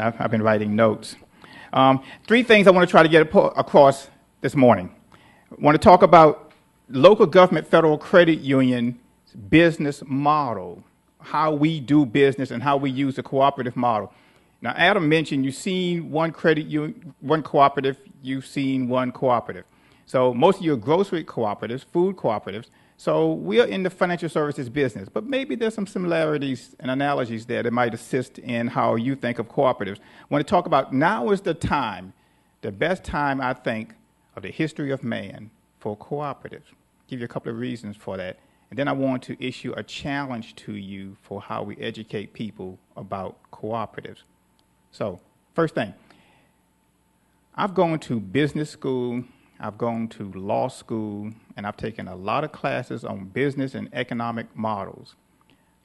I've, I've been writing notes. Um, three things I want to try to get across this morning. I want to talk about local government federal credit union business model, how we do business and how we use the cooperative model. Now, Adam mentioned you've seen one credit union, one cooperative, you've seen one cooperative. So most of your grocery cooperatives, food cooperatives, so we are in the financial services business, but maybe there's some similarities and analogies there that might assist in how you think of cooperatives. I want to talk about now is the time, the best time I think of the history of man for cooperatives. Give you a couple of reasons for that. And then I want to issue a challenge to you for how we educate people about cooperatives. So, first thing, I've gone to business school, I've gone to law school, and I've taken a lot of classes on business and economic models.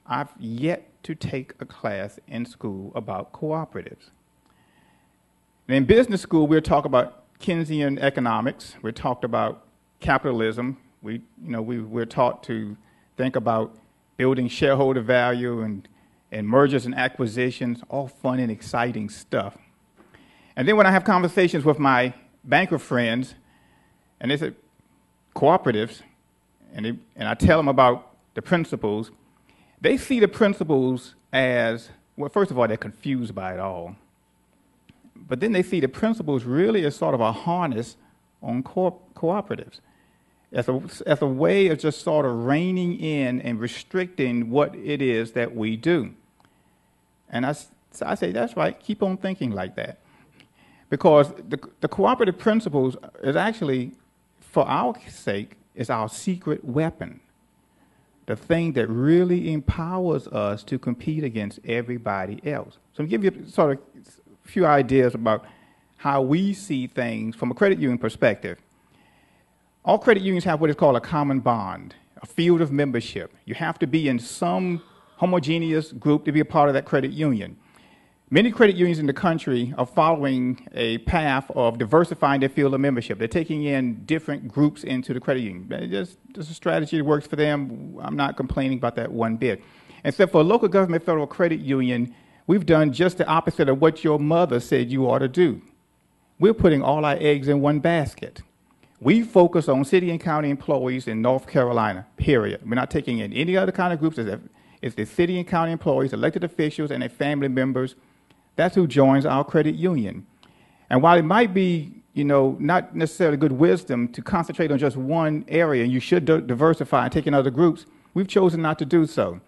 I've yet to take a class in school about cooperatives. And in business school, we're talking about Keynesian economics. we talked about capitalism. We, you know, we, we're taught to think about building shareholder value and, and mergers and acquisitions, all fun and exciting stuff. And then when I have conversations with my banker friends, and they said, cooperatives, and, they, and I tell them about the principles, they see the principles as well, first of all, they're confused by it all. But then they see the principles really as sort of a harness on cooperatives, as a, as a way of just sort of reining in and restricting what it is that we do. And I, so I say, that's right, keep on thinking like that. Because the, the cooperative principles is actually for our sake is our secret weapon, the thing that really empowers us to compete against everybody else. So I'm give you sort of a few ideas about how we see things from a credit union perspective. All credit unions have what is called a common bond, a field of membership. You have to be in some homogeneous group to be a part of that credit union. Many credit unions in the country are following a path of diversifying their field of membership. They're taking in different groups into the credit union. It's just a strategy that works for them. I'm not complaining about that one bit. And so for a local government federal credit union, we've done just the opposite of what your mother said you ought to do. We're putting all our eggs in one basket. We focus on city and county employees in North Carolina, period. We're not taking in any other kind of groups. It's the city and county employees, elected officials, and their family members that's who joins our credit union. And while it might be, you know, not necessarily good wisdom to concentrate on just one area, and you should diversify and take in other groups, we've chosen not to do so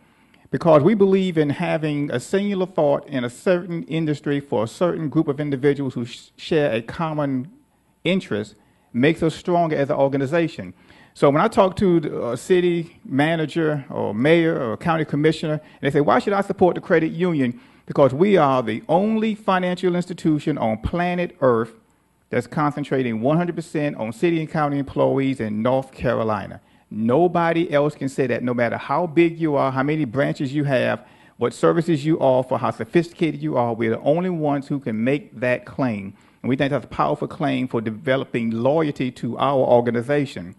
because we believe in having a singular thought in a certain industry for a certain group of individuals who sh share a common interest makes us stronger as an organization. So when I talk to a uh, city manager or mayor or county commissioner, and they say, why should I support the credit union? because we are the only financial institution on planet Earth that's concentrating 100% on city and county employees in North Carolina. Nobody else can say that, no matter how big you are, how many branches you have, what services you offer, how sophisticated you are. We're the only ones who can make that claim. And we think that's a powerful claim for developing loyalty to our organization.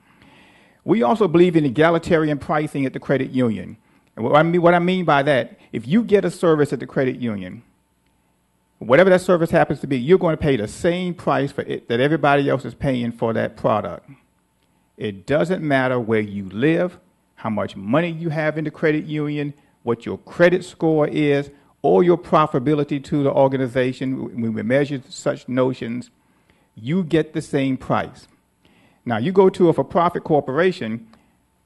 We also believe in egalitarian pricing at the credit union. And what I, mean, what I mean by that, if you get a service at the credit union, whatever that service happens to be, you're going to pay the same price for it that everybody else is paying for that product. It doesn't matter where you live, how much money you have in the credit union, what your credit score is, or your profitability to the organization. When we measure such notions, you get the same price. Now, you go to a for profit corporation,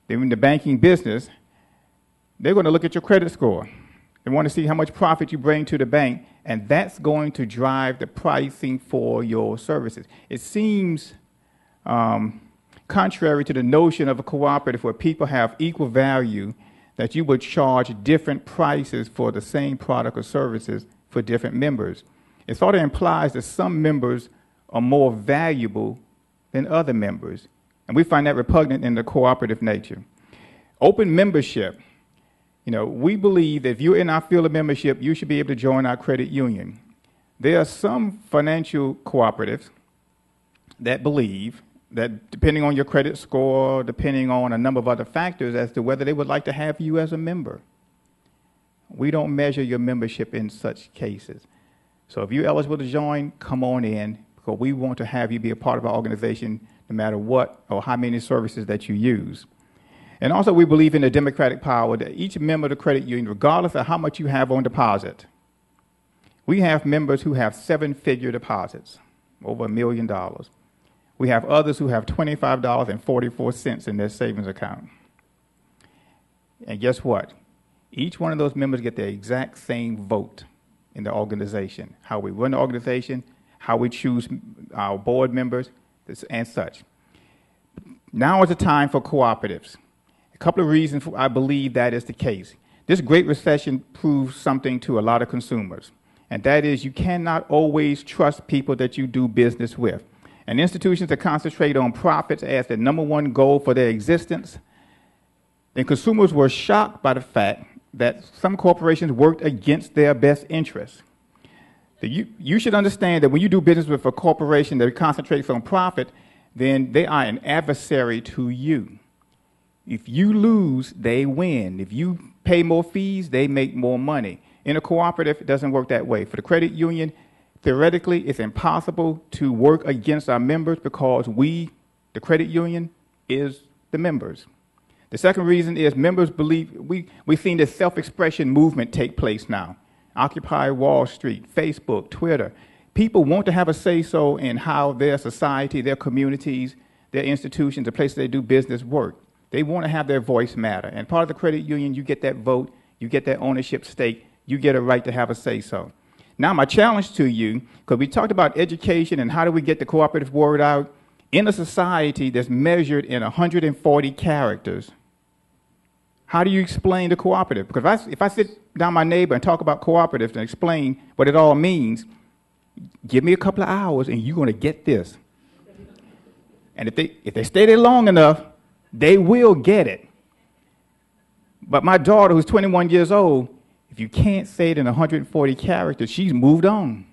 they're in the banking business, they're going to look at your credit score. They want to see how much profit you bring to the bank, and that's going to drive the pricing for your services. It seems um, contrary to the notion of a cooperative where people have equal value that you would charge different prices for the same product or services for different members. It sort of implies that some members are more valuable than other members, and we find that repugnant in the cooperative nature. Open membership you know, we believe that if you're in our field of membership, you should be able to join our credit union. There are some financial cooperatives that believe that depending on your credit score, depending on a number of other factors as to whether they would like to have you as a member. We don't measure your membership in such cases. So if you're eligible to join, come on in because we want to have you be a part of our organization no matter what or how many services that you use. And also, we believe in the democratic power that each member of the credit union, regardless of how much you have on deposit, we have members who have seven figure deposits, over a million dollars. We have others who have $25.44 in their savings account. And guess what? Each one of those members get the exact same vote in the organization, how we run the organization, how we choose our board members, and such. Now is the time for cooperatives couple of reasons I believe that is the case. This Great Recession proves something to a lot of consumers, and that is you cannot always trust people that you do business with. And institutions that concentrate on profits as the number one goal for their existence, then consumers were shocked by the fact that some corporations worked against their best interests. You, you should understand that when you do business with a corporation that concentrates on profit, then they are an adversary to you. If you lose, they win. If you pay more fees, they make more money. In a cooperative, it doesn't work that way. For the credit union, theoretically, it's impossible to work against our members because we, the credit union, is the members. The second reason is members believe we, we've seen this self expression movement take place now. Occupy Wall Street, Facebook, Twitter. People want to have a say so in how their society, their communities, their institutions, the places they do business work. They want to have their voice matter. And part of the credit union, you get that vote, you get that ownership stake, you get a right to have a say so. Now, my challenge to you, because we talked about education and how do we get the cooperative word out, in a society that's measured in 140 characters, how do you explain the cooperative? Because if I, if I sit down my neighbor and talk about cooperatives and explain what it all means, give me a couple of hours and you're going to get this. And if they, if they stay there long enough, they will get it. But my daughter, who's 21 years old, if you can't say it in 140 characters, she's moved on.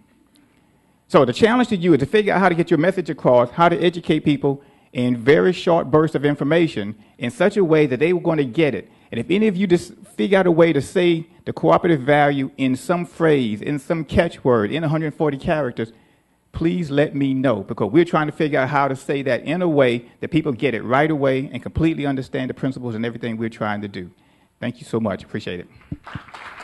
So the challenge to you is to figure out how to get your message across, how to educate people in very short bursts of information in such a way that they were going to get it. And if any of you just figure out a way to say the cooperative value in some phrase, in some catchword, in 140 characters, please let me know because we're trying to figure out how to say that in a way that people get it right away and completely understand the principles and everything we're trying to do. Thank you so much. Appreciate it.